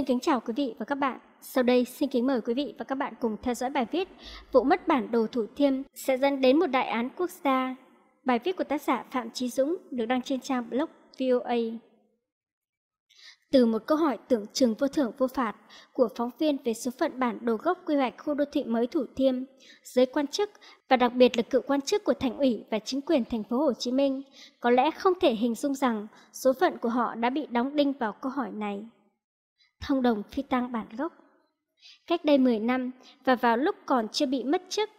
Xin kính chào quý vị và các bạn. Sau đây xin kính mời quý vị và các bạn cùng theo dõi bài viết Vụ mất bản đồ Thủ Thiêm sẽ dẫn đến một đại án quốc gia. Bài viết của tác giả Phạm Chí Dũng được đăng trên trang blog VOA. Từ một câu hỏi tưởng chừng vô thưởng vô phạt của phóng viên về số phận bản đồ gốc quy hoạch khu đô thị mới Thủ Thiêm, giới quan chức và đặc biệt là cựu quan chức của thành ủy và chính quyền thành phố Hồ Chí Minh có lẽ không thể hình dung rằng số phận của họ đã bị đóng đinh vào câu hỏi này thông đồng phi tăng bản gốc. Cách đây 10 năm và vào lúc còn chưa bị mất chức,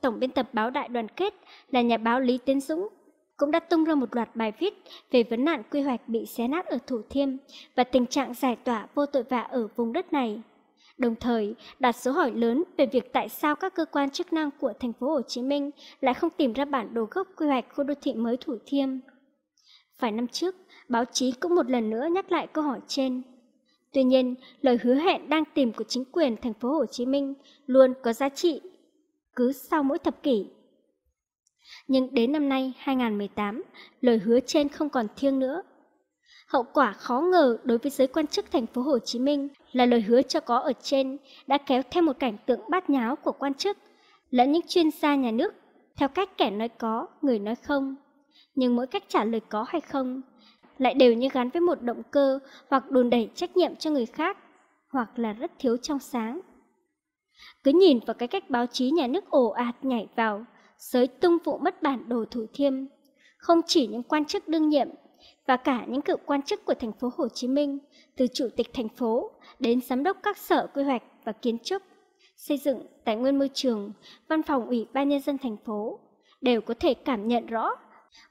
tổng biên tập báo Đại Đoàn Kết là nhà báo Lý Tiến Dũng cũng đã tung ra một loạt bài viết về vấn nạn quy hoạch bị xé nát ở Thủ Thiêm và tình trạng giải tỏa vô tội vạ ở vùng đất này. Đồng thời, đặt số hỏi lớn về việc tại sao các cơ quan chức năng của thành phố Hồ Chí Minh lại không tìm ra bản đồ gốc quy hoạch khu đô thị mới Thủ Thiêm. phải năm trước, báo chí cũng một lần nữa nhắc lại câu hỏi trên. Tuy nhiên, lời hứa hẹn đang tìm của chính quyền thành phố Hồ Chí Minh luôn có giá trị cứ sau mỗi thập kỷ. Nhưng đến năm nay 2018, lời hứa trên không còn thiêng nữa. Hậu quả khó ngờ đối với giới quan chức thành phố Hồ Chí Minh là lời hứa cho có ở trên đã kéo theo một cảnh tượng bát nháo của quan chức lẫn những chuyên gia nhà nước theo cách kẻ nói có, người nói không. Nhưng mỗi cách trả lời có hay không lại đều như gắn với một động cơ hoặc đùn đẩy trách nhiệm cho người khác, hoặc là rất thiếu trong sáng. Cứ nhìn vào cái cách báo chí nhà nước ổ ạt nhảy vào, sới tung vụ mất bản đồ Thủ Thiêm, không chỉ những quan chức đương nhiệm và cả những cựu quan chức của thành phố Hồ Chí Minh, từ chủ tịch thành phố đến giám đốc các sở quy hoạch và kiến trúc, xây dựng, tài nguyên môi trường, văn phòng ủy ban nhân dân thành phố đều có thể cảm nhận rõ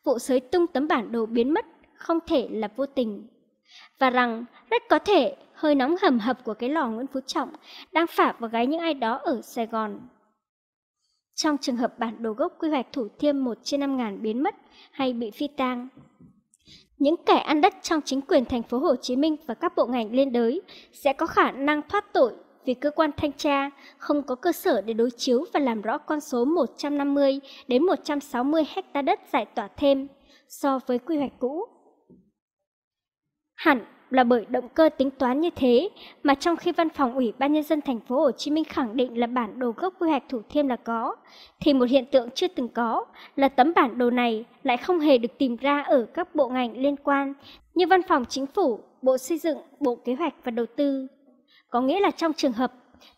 vụ sới tung tấm bản đồ biến mất không thể là vô tình. Và rằng rất có thể hơi nóng hầm hập của cái lò Nguyễn Phú Trọng đang phả vào gáy những ai đó ở Sài Gòn. Trong trường hợp bản đồ gốc quy hoạch Thủ Thiêm 1 trên 5 ngàn biến mất hay bị phi tang, những kẻ ăn đất trong chính quyền thành phố Hồ Chí Minh và các bộ ngành liên đới sẽ có khả năng thoát tội vì cơ quan thanh tra không có cơ sở để đối chiếu và làm rõ con số 150 đến 160 hecta đất giải tỏa thêm so với quy hoạch cũ. Hẳn là bởi động cơ tính toán như thế mà trong khi văn phòng ủy ban nhân dân thành phố Hồ Chí Minh khẳng định là bản đồ gốc quy hoạch Thủ Thiêm là có thì một hiện tượng chưa từng có là tấm bản đồ này lại không hề được tìm ra ở các bộ ngành liên quan như văn phòng chính phủ, bộ xây dựng, bộ kế hoạch và đầu tư. Có nghĩa là trong trường hợp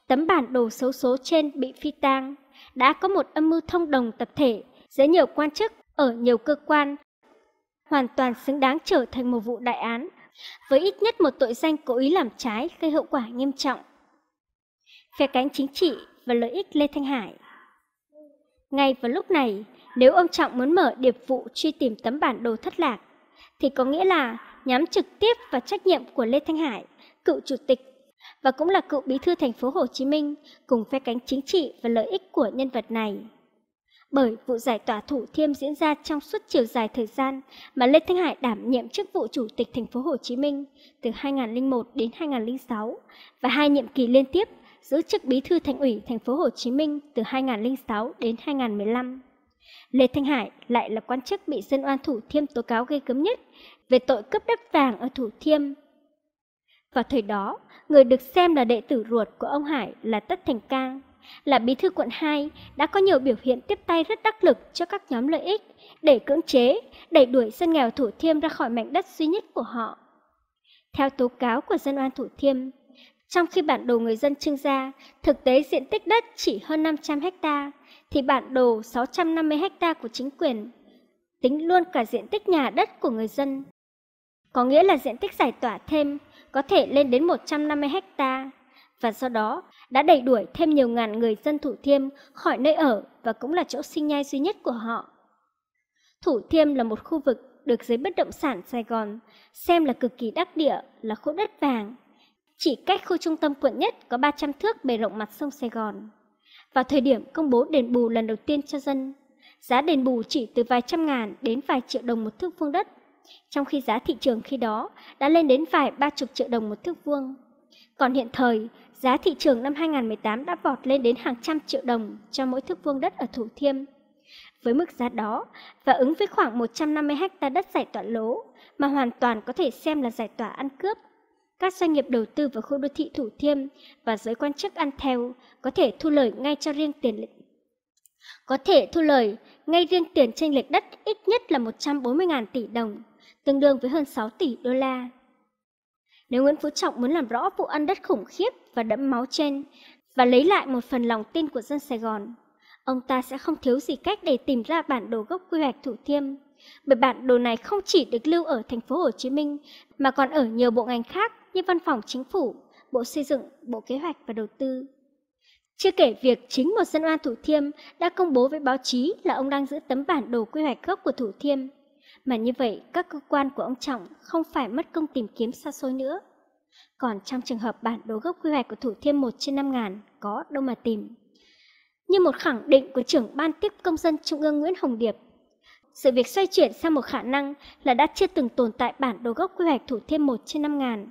tấm bản đồ xấu số trên bị phi tang đã có một âm mưu thông đồng tập thể giữa nhiều quan chức ở nhiều cơ quan hoàn toàn xứng đáng trở thành một vụ đại án với ít nhất một tội danh cố ý làm trái gây hậu quả nghiêm trọng. Phe cánh chính trị và lợi ích Lê Thanh Hải Ngay vào lúc này, nếu ông Trọng muốn mở điệp vụ truy tìm tấm bản đồ thất lạc, thì có nghĩa là nhắm trực tiếp vào trách nhiệm của Lê Thanh Hải, cựu chủ tịch và cũng là cựu bí thư thành phố Hồ Chí Minh cùng phe cánh chính trị và lợi ích của nhân vật này. Bởi vụ giải tỏa Thủ Thiêm diễn ra trong suốt chiều dài thời gian mà Lê Thanh Hải đảm nhiệm chức vụ chủ tịch thành phố Hồ Chí Minh từ 2001 đến 2006 và hai nhiệm kỳ liên tiếp giữ chức bí thư thành ủy thành phố Hồ Chí Minh từ 2006 đến 2015. Lê Thanh Hải lại là quan chức bị dân oan Thủ Thiêm tố cáo gây cấm nhất về tội cướp đất vàng ở Thủ Thiêm. Vào thời đó, người được xem là đệ tử ruột của ông Hải là Tất Thành Cang, là bí thư quận 2, đã có nhiều biểu hiện tiếp tay rất đắc lực cho các nhóm lợi ích để cưỡng chế, đẩy đuổi dân nghèo Thủ Thiêm ra khỏi mảnh đất duy nhất của họ. Theo tố cáo của dân oan Thủ Thiêm, trong khi bản đồ người dân trưng ra, thực tế diện tích đất chỉ hơn 500 ha, thì bản đồ 650 ha của chính quyền tính luôn cả diện tích nhà đất của người dân. Có nghĩa là diện tích giải tỏa thêm có thể lên đến 150 ha và sau đó đã đẩy đuổi thêm nhiều ngàn người dân Thủ Thiêm khỏi nơi ở và cũng là chỗ sinh nhai duy nhất của họ. Thủ Thiêm là một khu vực được giới bất động sản Sài Gòn xem là cực kỳ đắc địa, là khu đất vàng. Chỉ cách khu trung tâm quận nhất có 300 thước bề rộng mặt sông Sài Gòn. Vào thời điểm công bố đền bù lần đầu tiên cho dân, giá đền bù chỉ từ vài trăm ngàn đến vài triệu đồng một thước vuông đất, trong khi giá thị trường khi đó đã lên đến vài ba chục triệu đồng một thước vuông. Còn hiện thời, giá thị trường năm 2018 đã vọt lên đến hàng trăm triệu đồng cho mỗi thước vuông đất ở Thủ Thiêm. Với mức giá đó, và ứng với khoảng 150 ha đất giải tỏa lỗ, mà hoàn toàn có thể xem là giải tỏa ăn cướp, các doanh nghiệp đầu tư vào khu đô thị Thủ Thiêm và giới quan chức ăn theo có thể thu lời ngay cho riêng tiền lệch. Có thể thu lời ngay riêng tiền tranh lệch đất ít nhất là 140.000 tỷ đồng, tương đương với hơn 6 tỷ đô la. Nếu Nguyễn Phú Trọng muốn làm rõ vụ ăn đất khủng khiếp và đẫm máu trên và lấy lại một phần lòng tin của dân Sài Gòn, ông ta sẽ không thiếu gì cách để tìm ra bản đồ gốc quy hoạch Thủ Thiêm. Bởi bản đồ này không chỉ được lưu ở thành phố Hồ Chí Minh mà còn ở nhiều bộ ngành khác như Văn phòng Chính phủ, Bộ Xây dựng, Bộ Kế hoạch và Đầu tư. Chưa kể việc chính một dân oan Thủ Thiêm đã công bố với báo chí là ông đang giữ tấm bản đồ quy hoạch gốc của Thủ Thiêm mà như vậy, các cơ quan của ông Trọng không phải mất công tìm kiếm xa xôi nữa. Còn trong trường hợp bản đồ gốc quy hoạch của Thủ Thiêm 1 trên 5 ngàn, có đâu mà tìm. Như một khẳng định của trưởng ban tiếp công dân Trung ương Nguyễn Hồng Điệp, sự việc xoay chuyển sang một khả năng là đã chưa từng tồn tại bản đồ gốc quy hoạch Thủ Thiêm 1 trên 5 ngàn.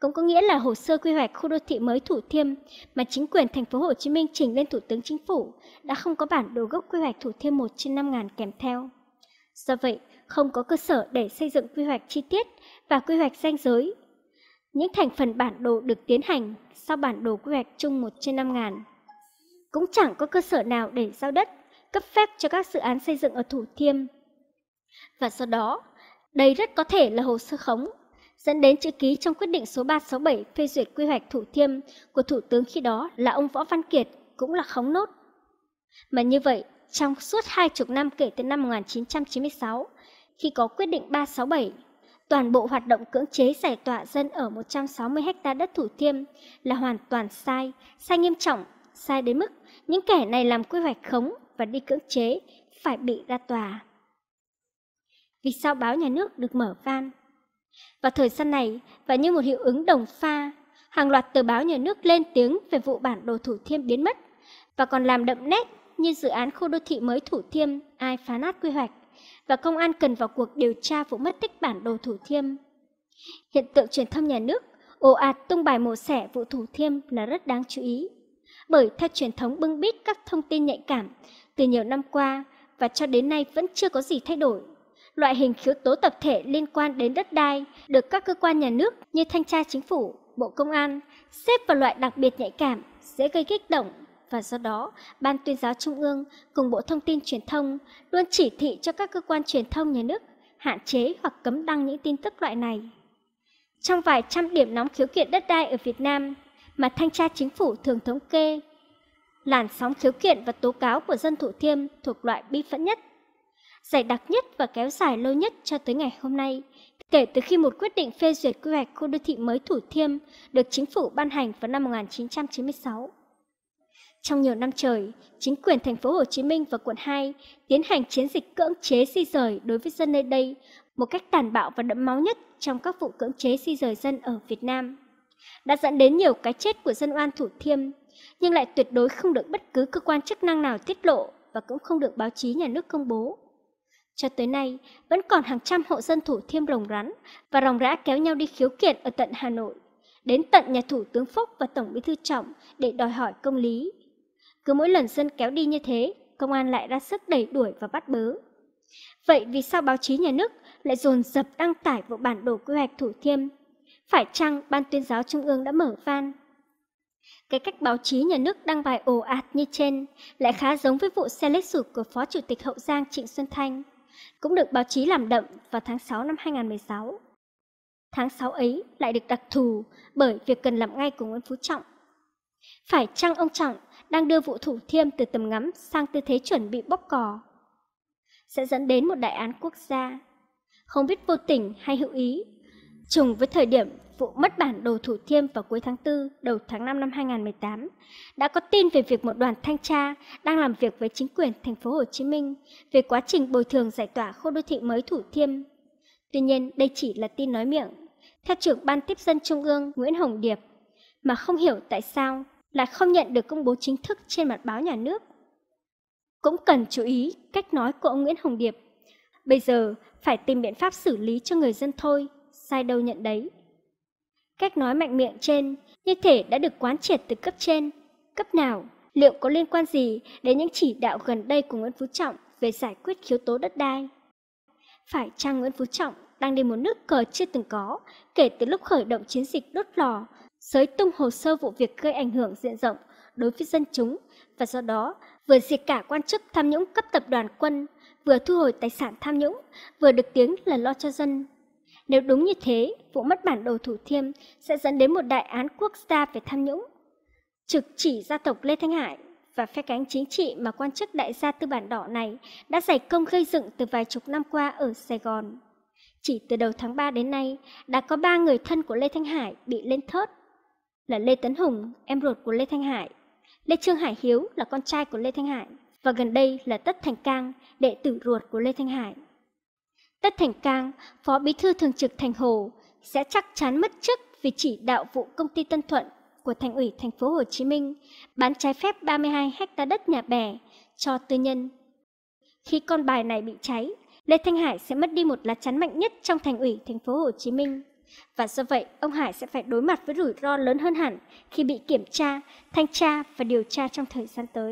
Cũng có nghĩa là hồ sơ quy hoạch khu đô thị mới Thủ Thiêm mà chính quyền thành phố Hồ Chí Minh trình lên Thủ tướng Chính phủ đã không có bản đồ gốc quy hoạch Thủ Thiêm 1 trên 5 ngàn kèm theo. Do vậy, không có cơ sở để xây dựng quy hoạch chi tiết và quy hoạch danh giới. Những thành phần bản đồ được tiến hành sau bản đồ quy hoạch chung 1 trên 5 ngàn. Cũng chẳng có cơ sở nào để giao đất, cấp phép cho các dự án xây dựng ở Thủ Thiêm. Và sau đó, đây rất có thể là hồ sơ khống, dẫn đến chữ ký trong quyết định số 367 phê duyệt quy hoạch Thủ Thiêm của Thủ tướng khi đó là ông Võ Văn Kiệt cũng là khống nốt. Mà như vậy, trong suốt hai chục năm kể từ năm 1996, khi có quyết định 367. Toàn bộ hoạt động cưỡng chế giải tỏa dân ở 160 ha đất Thủ Thiêm là hoàn toàn sai, sai nghiêm trọng, sai đến mức những kẻ này làm quy hoạch khống và đi cưỡng chế phải bị ra tòa. Vì sao báo nhà nước được mở van? Và thời gian này, và như một hiệu ứng đồng pha, hàng loạt tờ báo nhà nước lên tiếng về vụ bản đồ Thủ Thiêm biến mất và còn làm đậm nét như dự án khu đô thị mới Thủ Thiêm ai phá nát quy hoạch và công an cần vào cuộc điều tra vụ mất tích bản đồ Thủ Thiêm. Hiện tượng truyền thông nhà nước ồ ạt tung bài mổ xẻ vụ Thủ Thiêm là rất đáng chú ý, bởi theo truyền thống bưng bít các thông tin nhạy cảm từ nhiều năm qua và cho đến nay vẫn chưa có gì thay đổi. Loại hình khiếu tố tập thể liên quan đến đất đai được các cơ quan nhà nước như thanh tra chính phủ, bộ công an xếp vào loại đặc biệt nhạy cảm, dễ gây kích động và do đó, Ban tuyên giáo Trung ương cùng Bộ Thông tin Truyền thông luôn chỉ thị cho các cơ quan truyền thông nhà nước hạn chế hoặc cấm đăng những tin tức loại này. Trong vài trăm điểm nóng khiếu kiện đất đai ở Việt Nam mà thanh tra chính phủ thường thống kê, làn sóng khiếu kiện và tố cáo của dân Thủ Thiêm thuộc loại bi phẫn nhất, giải đặc nhất và kéo dài lâu nhất cho tới ngày hôm nay, kể từ khi một quyết định phê duyệt quy hoạch khu đô thị mới Thủ Thiêm được chính phủ ban hành vào năm 1996. Trong nhiều năm trời, chính quyền thành phố Hồ Chí Minh và quận 2 tiến hành chiến dịch cưỡng chế di rời đối với dân nơi đây, một cách tàn bạo và đẫm máu nhất trong các vụ cưỡng chế di rời dân ở Việt Nam. Đã dẫn đến nhiều cái chết của dân oan Thủ Thiêm, nhưng lại tuyệt đối không được bất cứ cơ quan chức năng nào tiết lộ và cũng không được báo chí nhà nước công bố. Cho tới nay, vẫn còn hàng trăm hộ dân Thủ Thiêm rồng rắn và ròng rã kéo nhau đi khiếu kiện ở tận Hà Nội, đến tận nhà Thủ tướng Phúc và Tổng Bí thư Trọng để đòi hỏi công lý cứ mỗi lần dân kéo đi như thế, công an lại ra sức đẩy đuổi và bắt bớ. Vậy vì sao báo chí nhà nước lại dồn dập đăng tải vụ bản đồ quy hoạch Thủ Thiêm? Phải chăng Ban tuyên giáo Trung ương đã mở van? Cái cách báo chí nhà nước đăng bài ồ ạt như trên lại khá giống với vụ xe lết sụp của Phó Chủ tịch Hậu Giang Trịnh Xuân Thanh, cũng được báo chí làm đậm vào tháng 6 năm 2016. Tháng 6 ấy lại được đặc thù bởi việc cần làm ngay của Nguyễn Phú Trọng. Phải chăng ông Trọng đang đưa vụ thủ thiêm từ tầm ngắm sang tư thế chuẩn bị bóc cò Sẽ dẫn đến một đại án quốc gia. Không biết vô tình hay hữu ý, trùng với thời điểm vụ mất bản đồ thủ thiêm vào cuối tháng 4, đầu tháng 5 năm 2018, đã có tin về việc một đoàn thanh tra đang làm việc với chính quyền thành phố Hồ Chí Minh về quá trình bồi thường giải tỏa khu đô thị mới thủ thiêm. Tuy nhiên, đây chỉ là tin nói miệng. Theo trưởng ban tiếp dân Trung ương Nguyễn Hồng Điệp, mà không hiểu tại sao là không nhận được công bố chính thức trên mặt báo nhà nước. Cũng cần chú ý cách nói của ông Nguyễn Hồng Điệp. Bây giờ phải tìm biện pháp xử lý cho người dân thôi, sai đâu nhận đấy. Cách nói mạnh miệng trên như thể đã được quán triệt từ cấp trên. Cấp nào? Liệu có liên quan gì đến những chỉ đạo gần đây của Nguyễn Phú Trọng về giải quyết khiếu tố đất đai? Phải chăng Nguyễn Phú Trọng đang đi một nước cờ chưa từng có kể từ lúc khởi động chiến dịch đốt lò sới tung hồ sơ vụ việc gây ảnh hưởng diện rộng đối với dân chúng và do đó vừa diệt cả quan chức tham nhũng cấp tập đoàn quân, vừa thu hồi tài sản tham nhũng, vừa được tiếng là lo cho dân. Nếu đúng như thế, vụ mất bản đồ Thủ Thiêm sẽ dẫn đến một đại án quốc gia về tham nhũng. Trực chỉ gia tộc Lê Thanh Hải và phe cánh chính trị mà quan chức đại gia tư bản đỏ này đã giải công gây dựng từ vài chục năm qua ở Sài Gòn. Chỉ từ đầu tháng 3 đến nay, đã có 3 người thân của Lê Thanh Hải bị lên thớt là Lê Tấn Hùng, em ruột của Lê Thanh Hải. Lê Trương Hải Hiếu là con trai của Lê Thanh Hải và gần đây là Tất Thành Cang, đệ tử ruột của Lê Thanh Hải. Tất Thành Cang, phó bí thư thường trực Thành Hồ, sẽ chắc chắn mất chức vì chỉ đạo vụ công ty Tân Thuận của Thành ủy Thành phố Hồ Chí Minh bán trái phép 32 hecta đất nhà bè cho tư nhân. Khi con bài này bị cháy, Lê Thanh Hải sẽ mất đi một lá chắn mạnh nhất trong Thành ủy Thành phố Hồ Chí Minh. Và do vậy, ông Hải sẽ phải đối mặt với rủi ro lớn hơn hẳn khi bị kiểm tra, thanh tra và điều tra trong thời gian tới.